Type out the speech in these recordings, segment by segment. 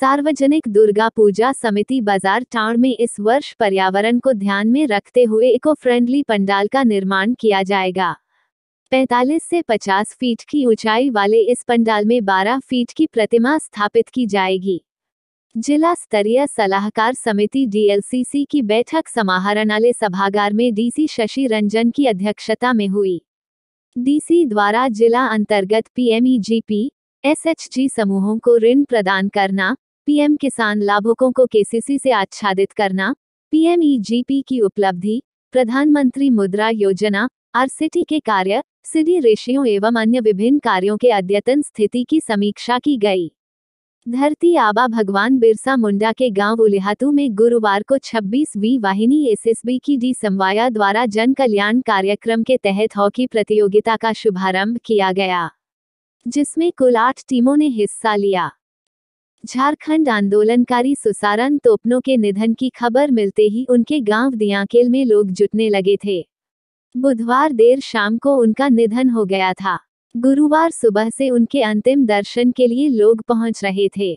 सार्वजनिक दुर्गा पूजा समिति बाजार टाउन में इस वर्ष पर्यावरण को ध्यान में रखते हुए इको फ्रेंडली पंडाल का निर्माण किया जाएगा 45 से 50 फीट की ऊंचाई वाले इस पंडाल में 12 फीट की प्रतिमा स्थापित की जाएगी जिला स्तरीय सलाहकार समिति डीएलसीसी की बैठक समाहरणालय सभागार में डीसी शशि रंजन की अध्यक्षता में हुई डीसी द्वारा जिला अंतर्गत पीएमईजीपी एसएचजी समूहों को ऋण प्रदान करना पीएम किसान लाभुकों को केसीसी से आच्छादित करना पीएमईजीपी की उपलब्धि प्रधानमंत्री मुद्रा योजना आरसीटी के कार्य सिडी रेशियों एवं अन्य विभिन्न कार्यों के अद्यतन स्थिति की समीक्षा की गई धरती आबा भगवान बिरसा मुंडा के गांव उलिहातू में गुरुवार को 26वीं वाहिनी एसएसबी की डी समवाया द्वारा जन कल्याण कार्यक्रम के तहत हॉकी प्रतियोगिता का शुभारंभ किया गया जिसमें कुल आठ टीमों ने हिस्सा लिया झारखंड आंदोलनकारी सुसारन तोपनों के निधन की खबर मिलते ही उनके गांव दियाकेल में लोग जुटने लगे थे बुधवार देर शाम को उनका निधन हो गया था गुरुवार सुबह से उनके अंतिम दर्शन के लिए लोग पहुंच रहे थे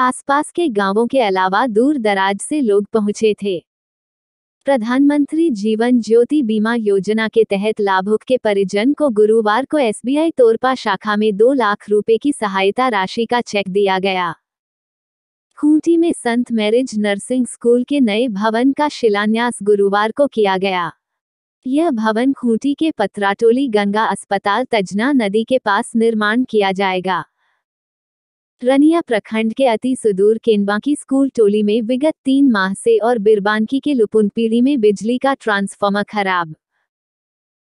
आसपास के गांवों के अलावा दूर दराज से लोग पहुंचे थे प्रधानमंत्री जीवन ज्योति बीमा योजना के तहत लाभुक के परिजन को गुरुवार को एसबीआई तोरपा शाखा में दो लाख रुपए की सहायता राशि का चेक दिया गया खूंटी में संत मैरिज नर्सिंग स्कूल के नए भवन का शिलान्यास गुरुवार को किया गया यह भवन खूंटी के पत्राटोली गंगा अस्पताल तजना नदी के पास निर्माण किया जाएगा रनिया प्रखंड के अति सुदूर केनबाकी स्कूल टोली में विगत तीन माह से और बिरबानकी के पीढ़ी में बिजली का ट्रांसफार्मर खराब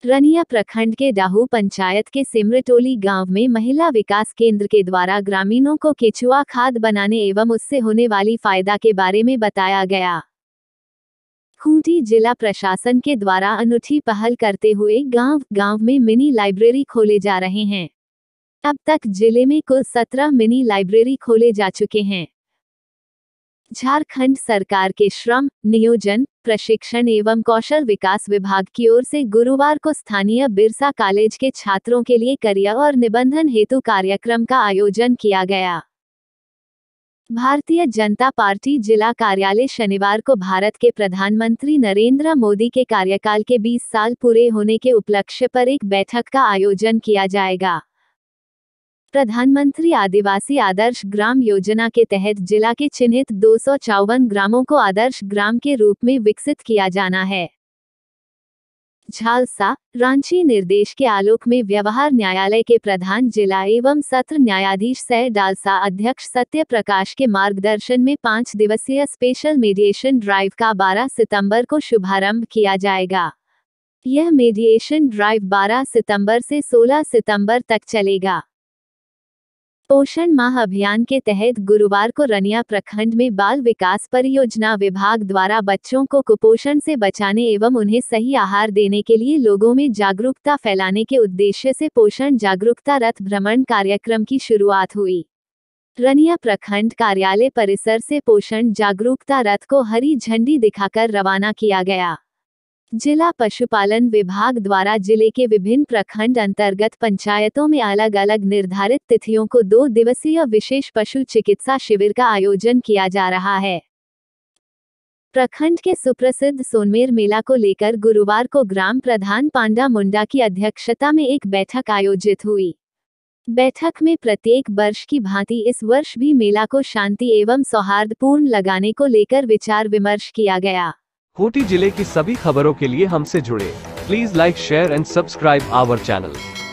रनिया प्रखंड के डाहू पंचायत के सिमरटोली गांव में महिला विकास केंद्र के द्वारा ग्रामीणों को केचुआ खाद बनाने एवं उससे होने वाली फायदा के बारे में बताया गया खूंटी जिला प्रशासन के द्वारा अनूठी पहल करते हुए गांव गांव में मिनी लाइब्रेरी खोले जा रहे हैं अब तक जिले में कुल सत्रह मिनी लाइब्रेरी खोले जा चुके हैं झारखंड सरकार के श्रम नियोजन प्रशिक्षण एवं कौशल विकास विभाग की ओर से गुरुवार को स्थानीय बिरसा कॉलेज के छात्रों के लिए करियर और निबंधन हेतु कार्यक्रम का आयोजन किया गया भारतीय जनता पार्टी जिला कार्यालय शनिवार को भारत के प्रधानमंत्री नरेंद्र मोदी के कार्यकाल के 20 साल पूरे होने के उपलक्ष्य पर एक बैठक का आयोजन किया जाएगा प्रधानमंत्री आदिवासी आदर्श ग्राम योजना के तहत जिला के चिन्हित दो ग्रामों को आदर्श ग्राम के रूप में विकसित किया जाना है झालसा रांची निर्देश के आलोक में व्यवहार न्यायालय के प्रधान जिला एवं सत्र न्यायाधीश सह डालसा अध्यक्ष सत्य प्रकाश के मार्गदर्शन में पाँच दिवसीय स्पेशल मेडिएशन ड्राइव का 12 सितंबर को शुभारंभ किया जाएगा यह मीडिएशन ड्राइव 12 सितंबर से 16 सितंबर तक चलेगा पोषण माह अभियान के तहत गुरुवार को रनिया प्रखंड में बाल विकास परियोजना विभाग द्वारा बच्चों को कुपोषण से बचाने एवं उन्हें सही आहार देने के लिए लोगों में जागरूकता फैलाने के उद्देश्य से पोषण जागरूकता रथ भ्रमण कार्यक्रम की शुरुआत हुई रनिया प्रखंड कार्यालय परिसर से पोषण जागरूकता रथ को हरी झंडी दिखाकर रवाना किया गया जिला पशुपालन विभाग द्वारा जिले के विभिन्न प्रखंड अंतर्गत पंचायतों में अलग अलग निर्धारित तिथियों को दो दिवसीय विशेष पशु चिकित्सा शिविर का आयोजन किया जा रहा है प्रखंड के सुप्रसिद्ध सोनमेर मेला को लेकर गुरुवार को ग्राम प्रधान पांडा मुंडा की अध्यक्षता में एक बैठक आयोजित हुई बैठक में प्रत्येक वर्ष की भांति इस वर्ष भी मेला को शांति एवं सौहार्दपूर्ण लगाने को लेकर विचार विमर्श किया गया कोटी जिले की सभी खबरों के लिए हमसे जुड़े please like share and subscribe our channel